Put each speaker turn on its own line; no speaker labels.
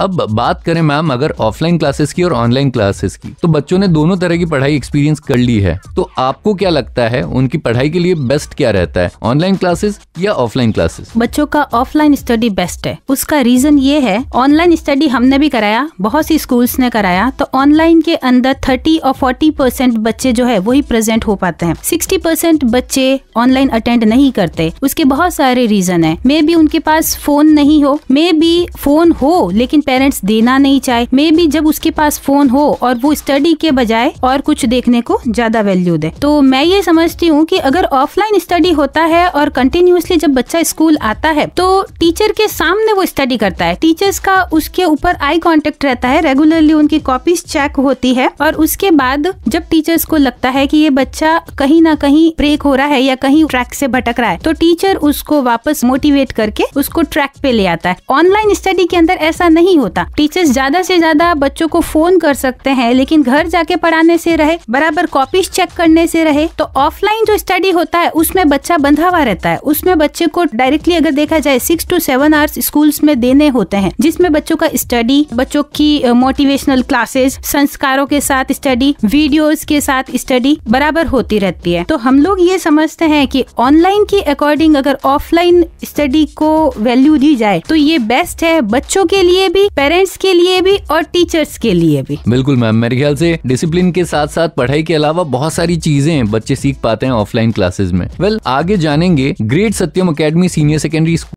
अब बात करें मैम अगर ऑफलाइन क्लासेस की और ऑनलाइन क्लासेस की तो बच्चों ने दोनों तरह की पढ़ाई एक्सपीरियंस कर ली है तो आपको क्या लगता है उनकी पढ़ाई के लिए बेस्ट क्या रहता है ऑनलाइन क्लासेस
या ऑफलाइन क्लासेस बच्चों का ऑफलाइन स्टडी बेस्ट है उसका रीजन ये है ऑनलाइन स्टडी हमने भी कराया बहुत सी स्कूल्स ने कराया तो ऑनलाइन के अंदर थर्टी और फोर्टी परसेंट बच्चे जो है वही प्रेजेंट हो पाते हैं सिक्सटी परसेंट बच्चे ऑनलाइन अटेंड नहीं करते उसके बहुत सारे रीजन है मे बी उनके पास फोन नहीं हो मे बी फोन हो लेकिन पेरेंट्स देना नहीं चाहे मे बी जब उसके पास फोन हो और वो स्टडी के बजाय और कुछ देखने को ज्यादा वैल्यू दे तो मैं ये समझती हूँ की अगर ऑफलाइन स्टडी होता है और कंटिन्यूसली जब बच्चा स्कूल आता है तो टीचर के सामने वो स्टडी करता है टीचर्स का उसके ऊपर आई कॉन्टेक्ट रहता है रेगुलरली उनकी कॉपीज चेक होती है और उसके बाद जब टीचर्स को लगता है कि ये बच्चा कहीं ना कहीं ब्रेक हो रहा है या कहीं ट्रैक से भटक रहा है तो टीचर उसको वापस मोटिवेट करके उसको ट्रैक पे ले आता है ऑनलाइन स्टडी के अंदर ऐसा नहीं नहीं होता टीचर्स ज्यादा से ज्यादा बच्चों को फोन कर सकते हैं लेकिन घर जाके पढ़ाने से रहे बराबर कॉपीज चेक करने से रहे तो ऑफलाइन जो स्टडी होता है उसमें बच्चा बंधा हुआ रहता है उसमें बच्चे को डायरेक्टली अगर देखा जाए six to seven hours school में देने होते हैं जिसमें बच्चों का स्टडी बच्चों की मोटिवेशनल क्लासेस संस्कारों के साथ स्टडी वीडियोस के साथ स्टडी बराबर होती रहती है तो हम लोग ये समझते हैं कि ऑनलाइन के अकॉर्डिंग अगर ऑफलाइन स्टडी को वैल्यू दी जाए तो ये बेस्ट है बच्चों के लिए भी ही पेरेंट्स के लिए भी और टीचर्स के लिए भी
बिल्कुल मैम मेरे ख्याल से डिसिप्लिन के साथ साथ पढ़ाई के अलावा बहुत सारी चीजें बच्चे सीख पाते हैं ऑफलाइन क्लासेस में वेल आगे जानेंगे great Satyam academy senior secondary school